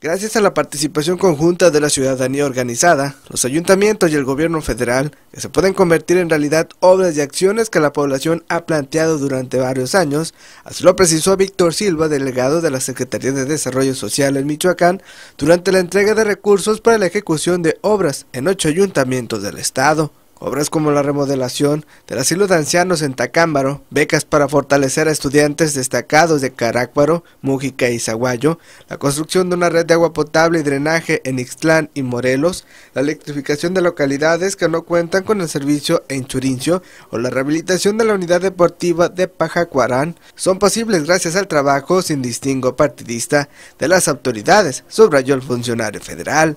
Gracias a la participación conjunta de la ciudadanía organizada, los ayuntamientos y el gobierno federal, que se pueden convertir en realidad obras y acciones que la población ha planteado durante varios años, así lo precisó Víctor Silva, delegado de la Secretaría de Desarrollo Social en Michoacán, durante la entrega de recursos para la ejecución de obras en ocho ayuntamientos del estado obras como la remodelación del asilo de ancianos en Tacámbaro, becas para fortalecer a estudiantes destacados de Carácuaro, Mújica y Zaguayo, la construcción de una red de agua potable y drenaje en Ixtlán y Morelos, la electrificación de localidades que no cuentan con el servicio en Churincio o la rehabilitación de la unidad deportiva de Pajacuarán son posibles gracias al trabajo sin distingo partidista de las autoridades, subrayó el funcionario federal.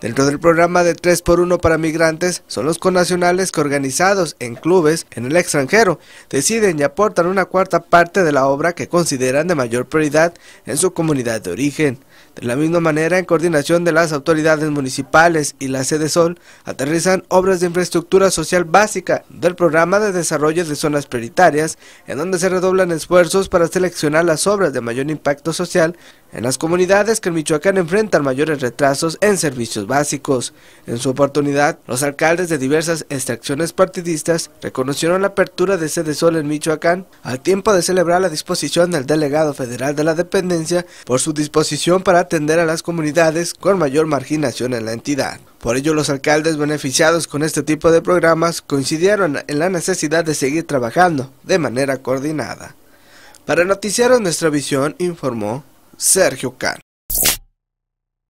Dentro del programa de 3x1 para migrantes son los connacionales que organizados en clubes en el extranjero deciden y aportan una cuarta parte de la obra que consideran de mayor prioridad en su comunidad de origen. De la misma manera, en coordinación de las autoridades municipales y la sede Sol, aterrizan obras de infraestructura social básica del programa de desarrollo de zonas prioritarias, en donde se redoblan esfuerzos para seleccionar las obras de mayor impacto social en las comunidades que en Michoacán enfrentan mayores retrasos en servicios básicos. En su oportunidad, los alcaldes de diversas extracciones partidistas reconocieron la apertura de Sede Sol en Michoacán al tiempo de celebrar la disposición del delegado federal de la dependencia por su disposición para atender a las comunidades con mayor marginación en la entidad. Por ello, los alcaldes beneficiados con este tipo de programas coincidieron en la necesidad de seguir trabajando de manera coordinada. Para Noticiaros, Nuestra Visión informó Sergio Cano.